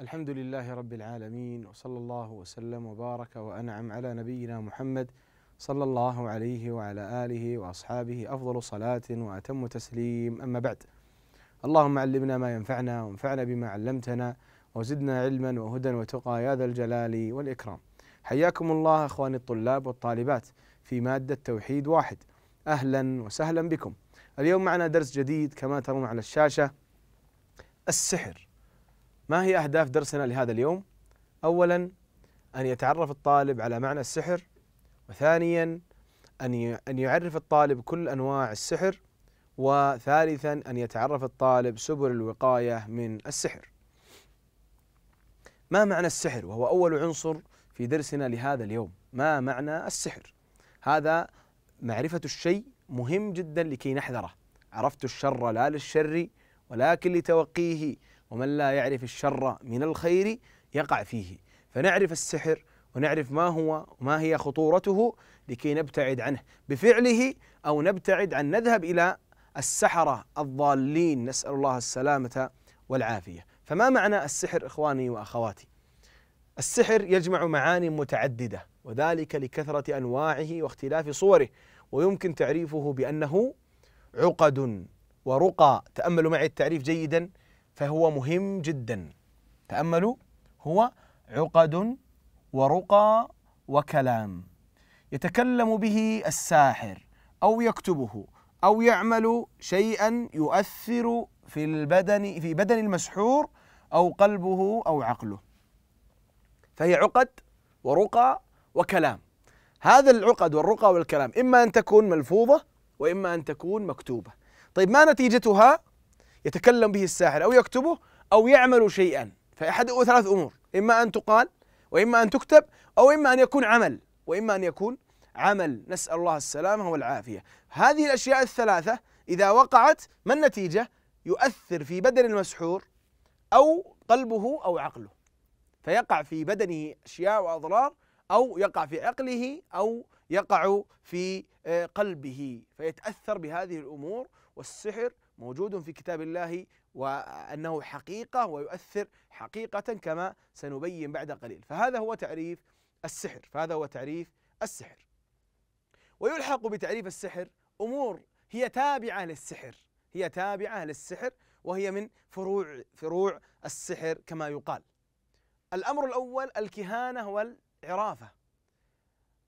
الحمد لله رب العالمين وصلى الله وسلم وبارك وانعم على نبينا محمد صلى الله عليه وعلى اله واصحابه افضل صلاه واتم تسليم اما بعد اللهم علمنا ما ينفعنا وانفعنا بما علمتنا وزدنا علما وهدى وتقى يا ذا الجلال والاكرام حياكم الله اخواني الطلاب والطالبات في ماده توحيد واحد اهلا وسهلا بكم اليوم معنا درس جديد كما ترون على الشاشه السحر ما هي أهداف درسنا لهذا اليوم؟ أولا أن يتعرف الطالب على معنى السحر وثانيا أن أن يعرف الطالب كل أنواع السحر وثالثا أن يتعرف الطالب سبل الوقاية من السحر ما معنى السحر وهو أول عنصر في درسنا لهذا اليوم ما معنى السحر هذا معرفة الشيء مهم جدا لكي نحذره عرفت الشر لا للشر ولكن لتوقيه ومن لا يعرف الشر من الخير يقع فيه فنعرف السحر ونعرف ما هو وما هي خطورته لكي نبتعد عنه بفعله او نبتعد عن نذهب الى السحره الضالين نسال الله السلامه والعافيه فما معنى السحر اخواني واخواتي السحر يجمع معاني متعدده وذلك لكثره انواعه واختلاف صوره ويمكن تعريفه بانه عقد ورقى تاملوا معي التعريف جيدا فهو مهم جدا تأملوا هو عقد ورقى وكلام يتكلم به الساحر أو يكتبه أو يعمل شيئا يؤثر في البدن في بدن المسحور أو قلبه أو عقله فهي عقد ورقى وكلام هذا العقد والرقى والكلام إما أن تكون ملفوظة وإما أن تكون مكتوبة طيب ما نتيجتها يتكلم به الساحر أو يكتبه أو يعمل شيئا فأحد ثلاث أمور إما أن تقال وإما أن تكتب أو إما أن يكون عمل وإما أن يكون عمل نسأل الله السلامة والعافية هذه الأشياء الثلاثة إذا وقعت ما النتيجة يؤثر في بدن المسحور أو قلبه أو عقله فيقع في بدنه أشياء وأضرار أو يقع في عقله أو يقع في آه، قلبه فيتأثر بهذه الأمور والسحر موجود في كتاب الله وأنه حقيقة ويؤثر حقيقة كما سنبين بعد قليل فهذا هو تعريف السحر فهذا هو تعريف السحر ويلحق بتعريف السحر أمور هي تابعة للسحر هي تابعة للسحر وهي من فروع فروع السحر كما يقال الأمر الأول الكهانة والعرافة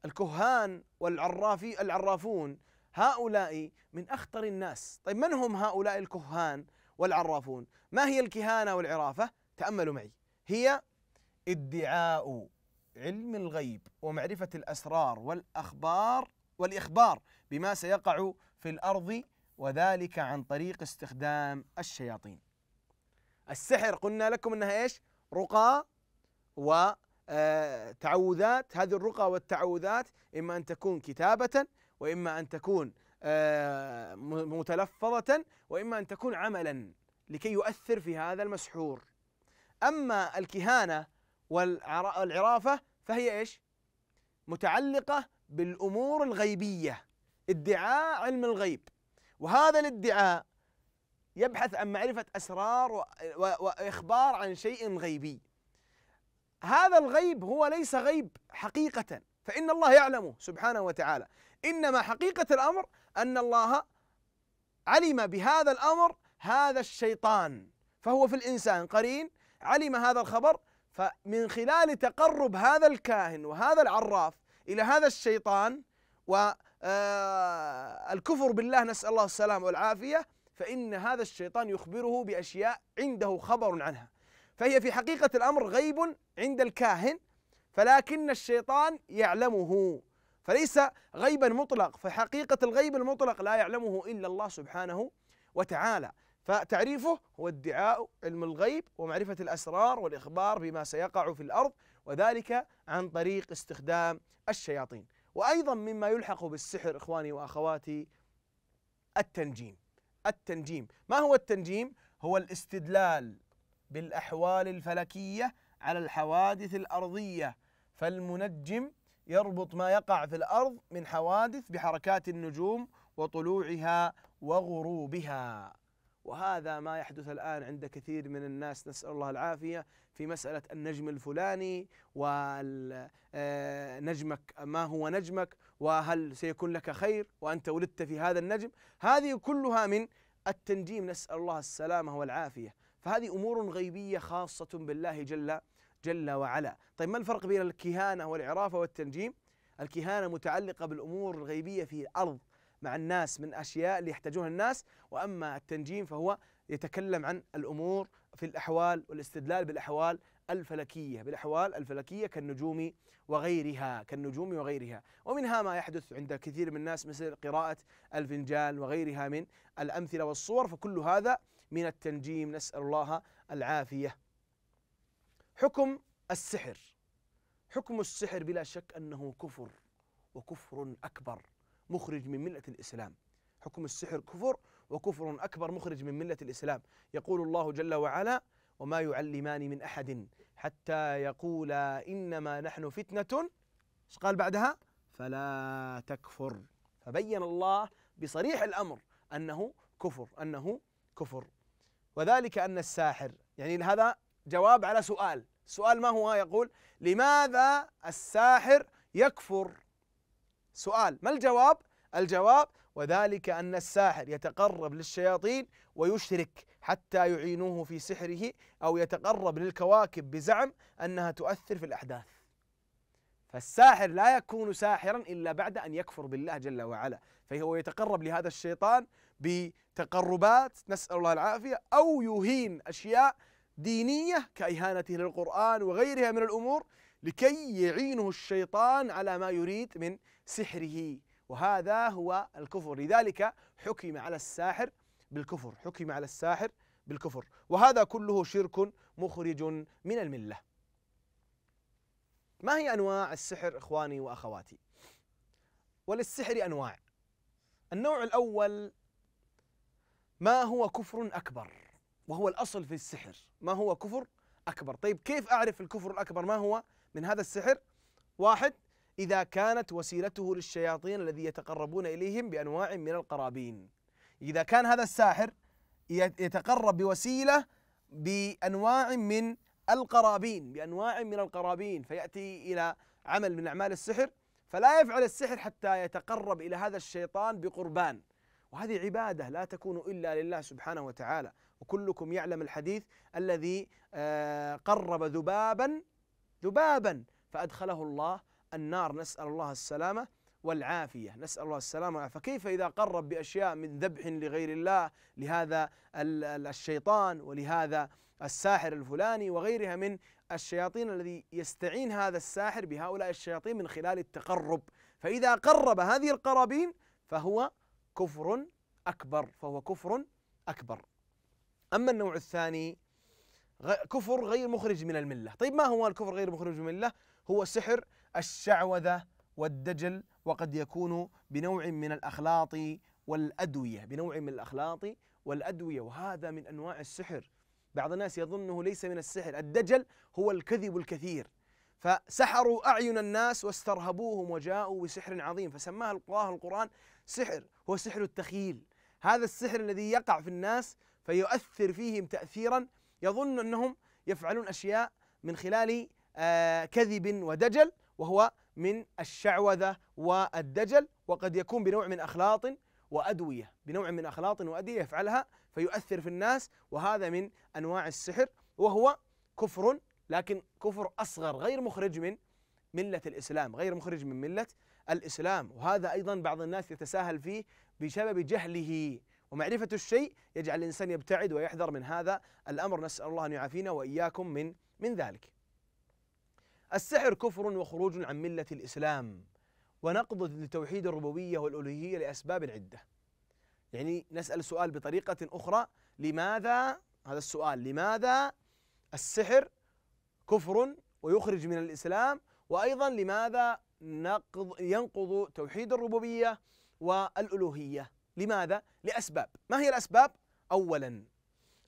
الكهان والعرافي العرافون هؤلاء من أخطر الناس طيب من هم هؤلاء الكهان والعرافون ما هي الكهانة والعرافة تأملوا معي هي ادعاء علم الغيب ومعرفة الأسرار والأخبار والإخبار بما سيقع في الأرض وذلك عن طريق استخدام الشياطين السحر قلنا لكم انها ايش؟ رقى و آه، تعوذات هذه الرقى والتعوذات اما ان تكون كتابة وإما أن تكون آه، متلفظة وإما أن تكون عملا لكي يؤثر في هذا المسحور أما الكهانة والعرافة فهي إيش متعلقة بالأمور الغيبية ادعاء علم الغيب وهذا الادعاء يبحث عن معرفة أسرار وإخبار عن شيء غيبي هذا الغيب هو ليس غيب حقيقة فإن الله يعلمه سبحانه وتعالى إنما حقيقة الأمر أن الله علم بهذا الأمر هذا الشيطان فهو في الإنسان قرين علم هذا الخبر فمن خلال تقرب هذا الكاهن وهذا العراف إلى هذا الشيطان والكفر آه، بالله نسأل الله السلامة والعافية فإن هذا الشيطان يخبره بأشياء عنده خبر عنها فهي في حقيقة الأمر غيب عند الكاهن فلكن الشيطان يعلمه فليس غيبا مطلق فحقيقة الغيب المطلق لا يعلمه إلا الله سبحانه وتعالى فتعريفه هو ادعاء علم الغيب ومعرفة الأسرار والإخبار بما سيقع في الأرض وذلك عن طريق استخدام الشياطين وأيضا مما يلحق بالسحر إخواني وأخواتي التنجيم التنجيم ما هو التنجيم؟ هو الاستدلال بالأحوال الفلكية على الحوادث الأرضية فالمنجم يربط ما يقع في الأرض من حوادث بحركات النجوم وطلوعها وغروبها وهذا ما يحدث الآن عند كثير من الناس نسأل الله العافية في مسألة النجم الفلاني ونجمك آه، ما هو نجمك وهل سيكون لك خير وأنت ولدت في هذا النجم هذه كلها من التنجيم نسأل الله السلامة والعافية فهذه امور غيبيه خاصه بالله جل جل وعلا طيب ما الفرق بين الكهانه والعرافه والتنجيم الكهانه متعلقه بالامور الغيبيه في الارض مع الناس من اشياء اللي يحتاجونها الناس واما التنجيم فهو يتكلم عن الامور في الاحوال والاستدلال بالاحوال الفلكيه بالاحوال الفلكيه كالنجوم وغيرها كالنجوم وغيرها ومنها ما يحدث عند كثير من الناس مثل قراءه الفنجان وغيرها من الامثله والصور فكل هذا من التنجيم نسأل الله العافية حكم السحر حكم السحر بلا شك أنه كفر وكفر أكبر مخرج من ملة الإسلام حكم السحر كفر وكفر أكبر مخرج من ملة الإسلام يقول الله جل وعلا وما يعلمان من أحد حتى يقولا إنما نحن فتنة ايش قال بعدها فلا تكفر فبين الله بصريح الأمر أنه كفر أنه كفر وذلك أن الساحر يعني هذا جواب على سؤال سؤال ما هو يقول لماذا الساحر يكفر سؤال ما الجواب الجواب وذلك أن الساحر يتقرب للشياطين ويشرك حتى يعينوه في سحره أو يتقرب للكواكب بزعم أنها تؤثر في الأحداث فالساحر لا يكون ساحرا إلا بعد أن يكفر بالله جل وعلا فهو يتقرب لهذا الشيطان بتقربات نسأل الله العافية أو يهين أشياء دينية كإهانته للقرآن وغيرها من الأمور لكي يعينه الشيطان على ما يريد من سحره وهذا هو الكفر لذلك حكم على الساحر بالكفر حكم على الساحر بالكفر وهذا كله شرك مخرج من المله ما هي انواع السحر اخواني واخواتي وللسحر انواع النوع الأول ما هو كفر أكبر وهو الأصل في السحر ما هو كفر أكبر طيب كيف أعرف الكفر الأكبر ما هو من هذا السحر واحد إذا كانت وسيلته للشياطين الذي يتقربون إليهم بأنواع من القرابين إذا كان هذا الساحر يتقرب بوسيلة بأنواع من القرابين بأنواع من القرابين فيأتي إلى عمل من أعمال السحر فلا يفعل السحر حتى يتقرب الى هذا الشيطان بقربان وهذه عباده لا تكون الا لله سبحانه وتعالى وكلكم يعلم الحديث الذي آه، قرب ذبابا ذبابا فادخله الله النار نسال الله السلامه والعافيه نسال الله السلامه والعافيه فكيف اذا قرب باشياء من ذبح لغير الله لهذا الشيطان ولهذا الساحر الفلاني وغيرها من الشياطين الذي يستعين هذا الساحر بهؤلاء الشياطين من خلال التقرب فإذا قرب هذه القرابين فهو كفر أكبر فهو كفر أكبر أما النوع الثاني كفر غير مخرج من الملة طيب ما هو الكفر غير مخرج من الملة هو سحر الشعوذة والدجل وقد يكون بنوع من الأخلاط والأدوية بنوع من الأخلاط والأدوية وهذا من أنواع السحر بعض الناس يظنه ليس من السحر الدجل هو الكذب الكثير فسحروا أعين الناس واسترهبوهم وجاءوا بسحر عظيم فسماها الله القرآن سحر هو سحر التخييل هذا السحر الذي يقع في الناس فيؤثر فيهم تأثيرا يظن أنهم يفعلون أشياء من خلال آه، كذب ودجل وهو من الشعوذة والدجل وقد يكون بنوع من أخلاط وأدوية بنوع من أخلاط وادويه يفعلها فيؤثر في الناس وهذا من أنواع السحر وهو كفر لكن كفر أصغر غير مخرج من ملة الإسلام غير مخرج من ملة الإسلام وهذا أيضا بعض الناس يتساهل فيه بسبب جهله ومعرفة الشيء يجعل الإنسان يبتعد ويحذر من هذا الأمر نسأل الله أن يعافينا وإياكم من من ذلك السحر كفر وخروج عن ملة الإسلام ونقض لتوحيد الربوبية والألوهية لأسباب عدة يعني نسأل السؤال بطريقة أخرى لماذا هذا السؤال لماذا السحر كفر ويخرج من الإسلام وأيضا لماذا نقض ينقض توحيد الربوبية والألوهية لماذا؟ لأسباب ما هي الأسباب؟ أولا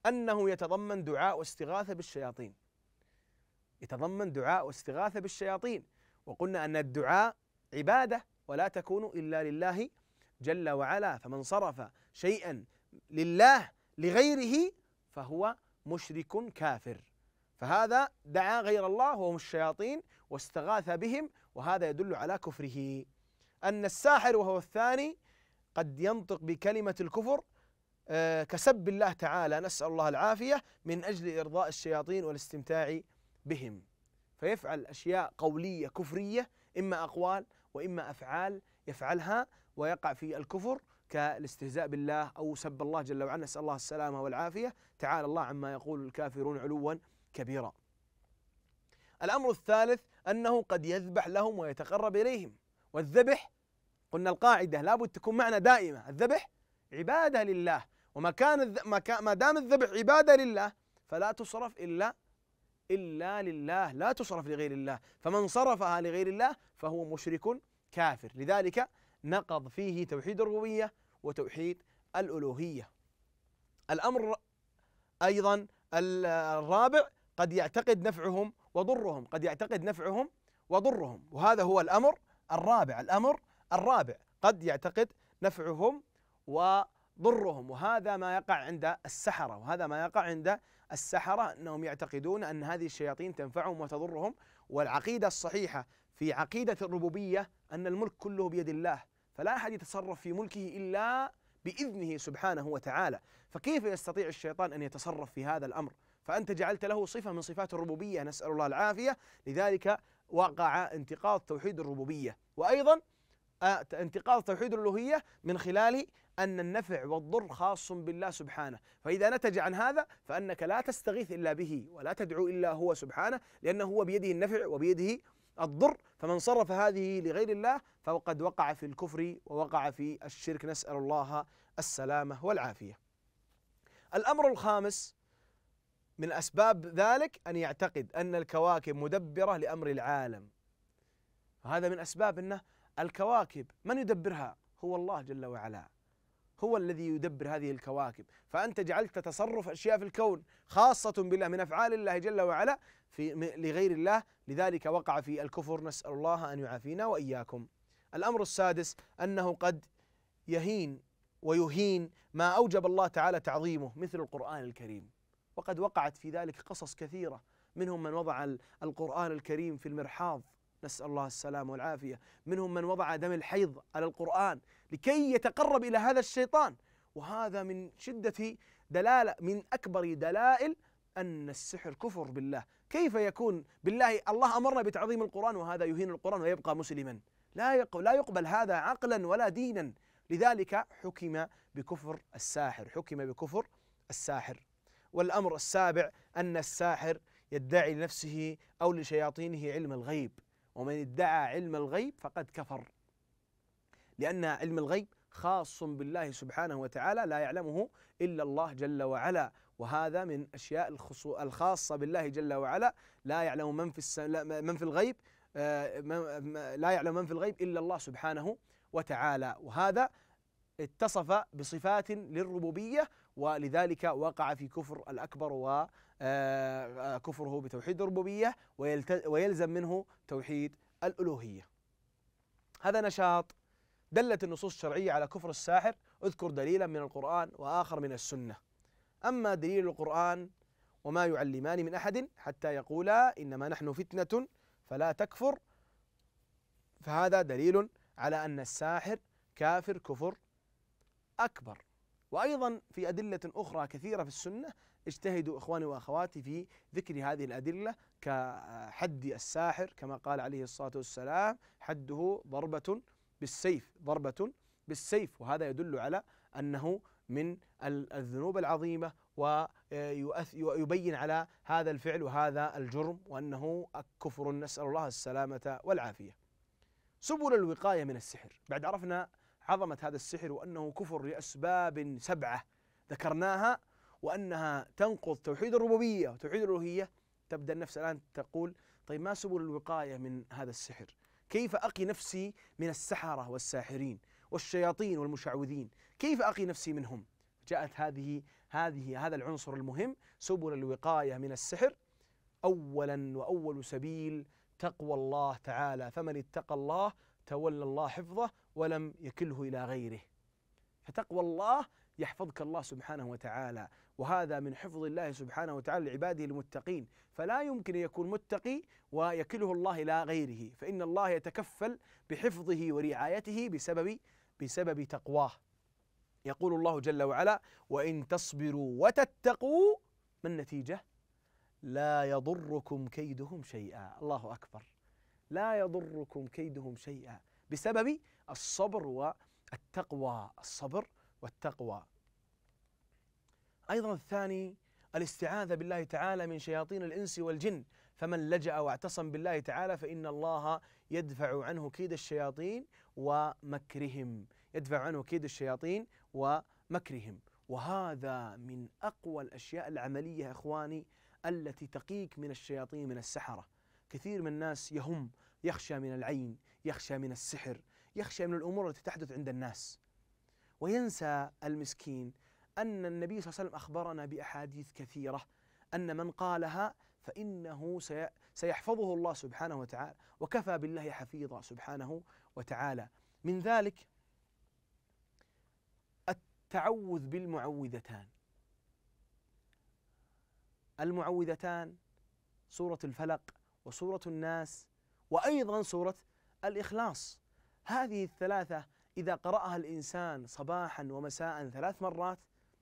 أنه يتضمن دعاء واستغاثة بالشياطين يتضمن دعاء واستغاثة بالشياطين وقلنا أن الدعاء عبادة ولا تكون إلا لله جل وعلا فمن صرف شيئا لله لغيره فهو مشرك كافر فهذا دعا غير الله وهم الشياطين واستغاث بهم وهذا يدل على كفره أن الساحر وهو الثاني قد ينطق بكلمة الكفر آه، كسب الله تعالى نسأل الله العافية من أجل إرضاء الشياطين والاستمتاع بهم فيفعل أشياء قولية كفرية إما أقوال وإما أفعال يفعلها ويقع في الكفر كالاستهزاء بالله أو سب الله جل وعلا نسأل الله السلامة والعافية تعالى الله عما يقول الكافرون علوا كبيرا الأمر الثالث أنه قد يذبح لهم ويتقرب إليهم والذبح قلنا القاعدة لابد تكون معنا دائمة الذبح عبادة لله وما كان ما, ما دام الذبح عبادة لله فلا تصرف إلا إلا لله لا تصرف لغير الله فمن صرفها لغير الله فهو مشرك كافر لذلك نقض فيه توحيد الربوبية وتوحيد الألوهية الأمر أيضا الرابع قد يعتقد نفعهم وضرهم قد يعتقد نفعهم وضرهم وهذا هو الأمر الرابع الأمر الرابع قد يعتقد نفعهم وضرهم وهذا ما يقع عند السحرة وهذا ما يقع عند السحرة أنهم يعتقدون أن هذه الشياطين تنفعهم وتضرهم والعقيدة الصحيحة في عقيدة الربوبية أن الملك كله بيد الله فلا أحد يتصرف في ملكه إلا بإذنه سبحانه وتعالى فكيف يستطيع الشيطان أن يتصرف في هذا الأمر فأنت جعلت له صفة من صفات الربوبية نسأل الله العافية لذلك وقع انتقاض توحيد الربوبية وأيضا آه، انتقاض توحيد الألوهية من خلال أن النفع والضر خاص بالله سبحانه فإذا نتج عن هذا فأنك لا تستغيث إلا به ولا تدعو إلا هو سبحانه لأنه هو بيده النفع وبيده الضر فمن صرف هذه لغير الله فقد وقع في الكفر ووقع في الشرك نسأل الله السلامة والعافية الأمر الخامس من أسباب ذلك أن يعتقد أن الكواكب مدبرة لأمر العالم هذا من أسباب أنه الكواكب من يدبرها هو الله جل وعلا هو الذي يدبر هذه الكواكب فأنت جعلت تصرف أشياء في الكون خاصة بالله من أفعال الله جل وعلا في لغير الله لذلك وقع في الكفر نسأل الله أن يعافينا وإياكم الأمر السادس أنه قد يهين ويهين ما أوجب الله تعالى تعظيمه مثل القرآن الكريم وقد وقعت في ذلك قصص كثيرة منهم من وضع القرآن الكريم في المرحاض نسأل الله السلامة والعافية منهم من وضع دم الحيض على القرآن لكي يتقرب إلى هذا الشيطان وهذا من شدة دلالة من أكبر دلائل أن السحر كفر بالله كيف يكون بالله الله أمرنا بتعظيم القرآن وهذا يهين القرآن ويبقى مسلما لا يقبل, لا يقبل هذا عقلا ولا دينا لذلك حكم بكفر الساحر حكم بكفر الساحر والأمر السابع أن الساحر يدعي لنفسه أو لشياطينه علم الغيب ومن ادعى علم الغيب فقد كفر لأن علم الغيب خاص بالله سبحانه وتعالى لا يعلمه إلا الله جل وعلا وهذا من أشياء الخاصة بالله جل وعلا لا يعلم من في, من في الغيب آه، لا يعلم من في الغيب إلا الله سبحانه وتعالى وهذا اتصف بصفات للربوبية ولذلك وقع في كفر الأكبر و آه، آه، كفره بتوحيد الربوبية ويلزم منه توحيد الألوهية هذا نشاط دلت النصوص الشرعية على كفر الساحر اذكر دليلا من القرآن وآخر من السنة أما دليل القرآن وما يعلمان من أحد حتى يقولا إنما نحن فتنة فلا تكفر فهذا دليل على أن الساحر كافر كفر أكبر وأيضا في أدلة أخرى كثيرة في السنة اجتهدوا إخواني وأخواتي في ذكر هذه الأدلة كحد الساحر كما قال عليه الصلاة والسلام حده ضربة بالسيف ضربة بالسيف وهذا يدل على أنه من الذنوب العظيمة ويبين على هذا الفعل وهذا الجرم وأنه كفر نسأل الله السلامة والعافية سبل الوقاية من السحر بعد عرفنا عظمة هذا السحر وأنه كفر لأسباب سبعة ذكرناها وأنها تنقض توحيد الربوبية وتوحيد الألوهية تبدأ النفس الآن تقول طيب ما سبل الوقاية من هذا السحر كيف أقي نفسي من السحرة والساحرين والشياطين والمشعوذين كيف أقي نفسي منهم جاءت هذه هذه هذا العنصر المهم سبل الوقاية من السحر أولا وأول سبيل تقوى الله تعالى فمن اتقى الله تولى الله حفظه ولم يكله إلى غيره فتقوى الله يحفظك الله سبحانه وتعالى وهذا من حفظ الله سبحانه وتعالى لعباده المتقين فلا يمكن أن يكون متقي ويكله الله إلى غيره فإن الله يتكفل بحفظه ورعايته بسبب بسبب تقواه يقول الله جل وعلا وإن تصبروا وتتقوا ما النتيجة لا يضركم كيدهم شيئا الله أكبر لا يضركم كيدهم شيئا بسبب الصبر والتقوى الصبر والتقوى أيضا الثاني الاستعاذة بالله تعالى من شياطين الإنس والجن فمن لجأ واعتصم بالله تعالى فإن الله يدفع عنه كيد الشياطين ومكرهم يدفع عنه كيد الشياطين ومكرهم وهذا من أقوى الأشياء العملية إخواني التي تقيك من الشياطين من السحرة كثير من الناس يهم يخشى من العين يخشى من السحر يخشى من الامور التي تحدث عند الناس وينسى المسكين ان النبي صلى الله عليه وسلم اخبرنا باحاديث كثيره ان من قالها فانه سيحفظه الله سبحانه وتعالى وكفى بالله حفيظا سبحانه وتعالى من ذلك التعوذ بالمعوذتان المعوذتان سورة الفلق وسورة الناس وأيضا سورة الإخلاص هذه الثلاثة إذا قرأها الإنسان صباحا ومساء ثلاث مرات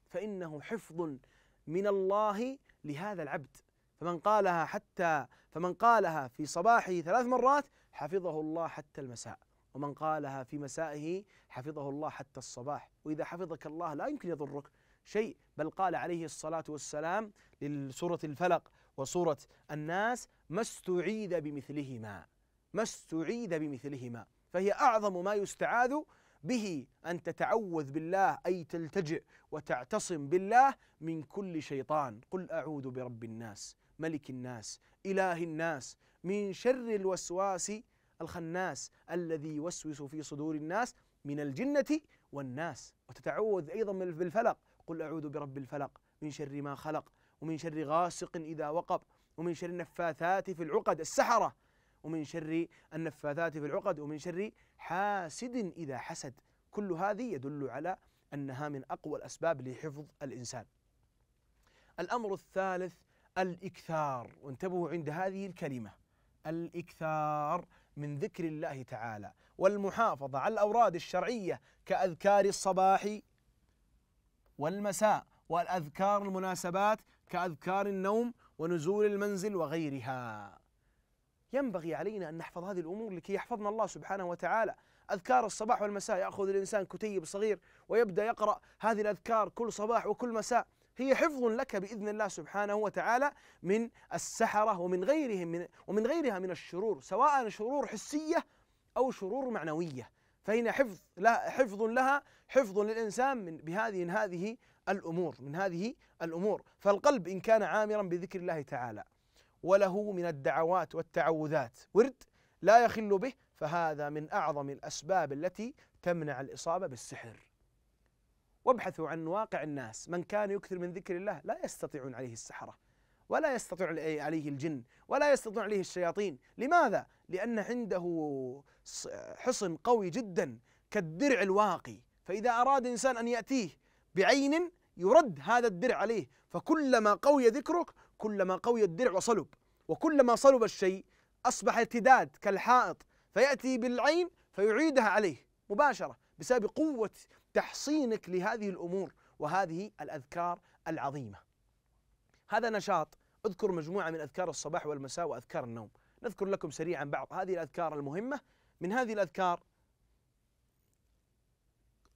فإنه حفظ من الله لهذا العبد فمن قالها حتى فمن قالها في صباحه ثلاث مرات حفظه الله حتى المساء ومن قالها في مسائه حفظه الله حتى الصباح وإذا حفظك الله لا يمكن يضرك شيء بل قال عليه الصلاة والسلام لسورة الفلق وسورة الناس ما استعيذ بمثلهما ما استعيد بمثلهما فهي أعظم ما يستعاذ به أن تتعوذ بالله أي تلتجئ وتعتصم بالله من كل شيطان قل أعوذ برب الناس ملك الناس إله الناس من شر الوسواس الخناس الذي يوسوس في صدور الناس من الجنة والناس وتتعوذ أيضا بالفلق قل أعوذ برب الفلق من شر ما خلق ومن شر غاسق إذا وقب ومن شر النفاثات في العقد السحرة ومن شر النفاثات في العقد ومن شر حاسد إذا حسد كل هذه يدل على أنها من أقوى الأسباب لحفظ الإنسان الأمر الثالث الإكثار وانتبهوا عند هذه الكلمة الإكثار من ذكر الله تعالى والمحافظة على الأوراد الشرعية كأذكار الصباح والمساء والأذكار المناسبات كأذكار النوم ونزول المنزل وغيرها ينبغي علينا أن نحفظ هذه الأمور لكي يحفظنا الله سبحانه وتعالى أذكار الصباح والمساء يأخذ الإنسان كتيب صغير ويبدأ يقرأ هذه الأذكار كل صباح وكل مساء هي حفظ لك بإذن الله سبحانه وتعالى من السحرة ومن غيرهم من ومن غيرها من الشرور سواء شرور حسية أو شرور معنوية فهنا حفظ لا حفظ لها حفظ للإنسان من بهذه من هذه الأمور من هذه الأمور فالقلب إن كان عامرا بذكر الله تعالى وله من الدعوات والتعوذات ورد لا يخل به فهذا من أعظم الأسباب التي تمنع الإصابة بالسحر وابحثوا عن واقع الناس من كان يكثر من ذكر الله لا يستطيعون عليه السحرة ولا يستطيع عليه الجن ولا يستطيع عليه الشياطين لماذا؟ لأن عنده حصن قوي جدا كالدرع الواقي فإذا أراد إنسان أن يأتيه بعين يرد هذا الدرع عليه فكلما قوي ذكرك كلما قوي الدرع وصلب وكلما صلب الشيء أصبح ارتداد كالحائط فيأتي بالعين فيعيدها عليه مباشرة بسبب قوة تحصينك لهذه الأمور وهذه الأذكار العظيمة هذا نشاط اذكر مجموعة من أذكار الصباح والمساء وأذكار النوم نذكر لكم سريعا بعض هذه الأذكار المهمة من هذه الأذكار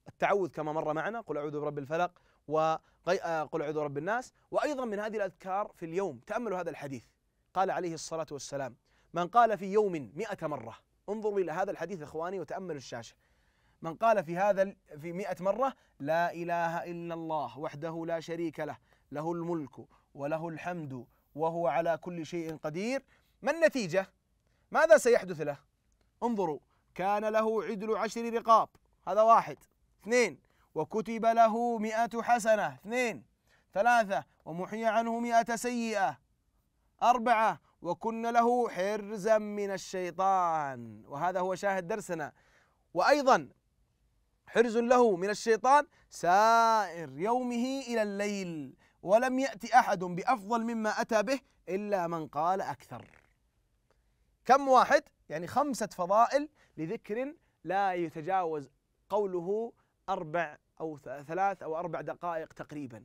التعوذ كما مر معنا قل أعوذ برب الفلق وقل آه، اعوذ برب الناس وايضا من هذه الاذكار في اليوم تاملوا هذا الحديث قال عليه الصلاه والسلام من قال في يوم مئة مرة انظروا إلى هذا الحديث إخواني وتأملوا الشاشة من قال في هذا في مئة مرة لا إله إلا الله وحده لا شريك له له الملك وله الحمد وهو على كل شيء قدير ما النتيجة ماذا سيحدث له انظروا كان له عدل عشر رقاب هذا واحد اثنين وكتب له مئة حسنة اثنين ثلاثة ومحي عنه مئة سيئة أربعة وكن له حرزا من الشيطان وهذا هو شاهد درسنا وأيضا حرز له من الشيطان سائر يومه إلى الليل ولم يأتي أحد بأفضل مما أتى به إلا من قال أكثر كم واحد يعني خمسة فضائل لذكر لا يتجاوز قوله أربع أو ثلاث أو أربع دقائق تقريبا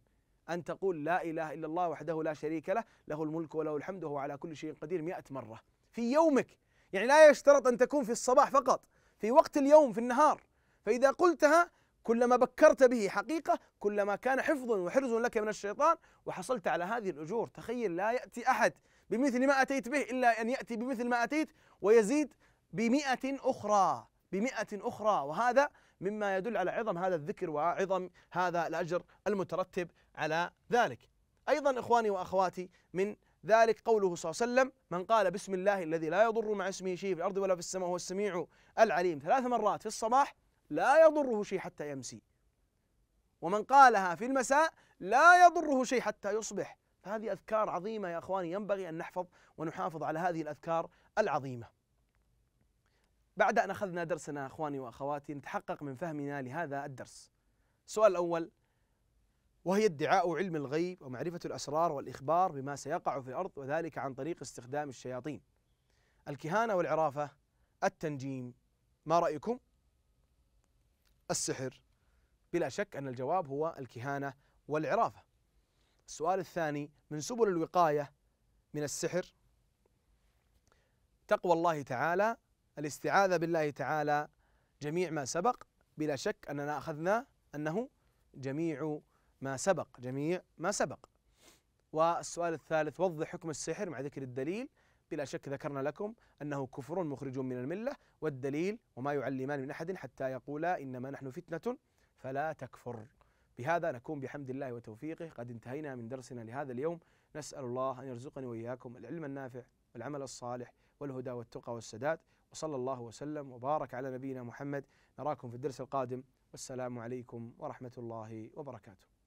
أن تقول لا إله إلا الله وحده لا شريك له له الملك وله الحمد وهو على كل شيء قدير مئة مرة في يومك يعني لا يشترط أن تكون في الصباح فقط في وقت اليوم في النهار فإذا قلتها كلما بكرت به حقيقة كلما كان حفظ وحرز لك من الشيطان وحصلت على هذه الأجور تخيل لا يأتي أحد بمثل ما أتيت به إلا أن يأتي بمثل ما أتيت ويزيد بمئة أخرى بمئة أخرى وهذا مما يدل على عظم هذا الذكر وعظم هذا الأجر المترتب على ذلك أيضا إخواني وأخواتي من ذلك قوله صلى الله عليه وسلم من قال بسم الله الذي لا يضر مع اسمه شيء في الأرض ولا في السماء هو السميع العليم ثلاث مرات في الصباح لا يضره شيء حتى يمسي ومن قالها في المساء لا يضره شيء حتى يصبح فهذه أذكار عظيمة يا أخواني ينبغي أن نحفظ ونحافظ على هذه الأذكار العظيمة بعد أن أخذنا درسنا أخواني وأخواتي نتحقق من فهمنا لهذا الدرس السؤال الأول وهي ادعاء علم الغيب ومعرفة الأسرار والإخبار بما سيقع في الأرض وذلك عن طريق استخدام الشياطين الكهانة والعرافة التنجيم ما رأيكم؟ السحر بلا شك أن الجواب هو الكهانة والعرافة السؤال الثاني من سبل الوقاية من السحر تقوى الله تعالى الاستعاذة بالله تعالى جميع ما سبق بلا شك أننا أخذنا أنه جميع ما سبق جميع ما سبق والسؤال الثالث وضح حكم السحر مع ذكر الدليل بلا شك ذكرنا لكم أنه كفر مخرج من الملة والدليل وما يعلمان من أحد حتى يقولا إنما نحن فتنة فلا تكفر بهذا نكون بحمد الله وتوفيقه قد انتهينا من درسنا لهذا اليوم نسأل الله أن يرزقني وإياكم العلم النافع والعمل الصالح والهدى والتقى والسداد وصلى الله وسلم وبارك على نبينا محمد نراكم في الدرس القادم والسلام عليكم ورحمة الله وبركاته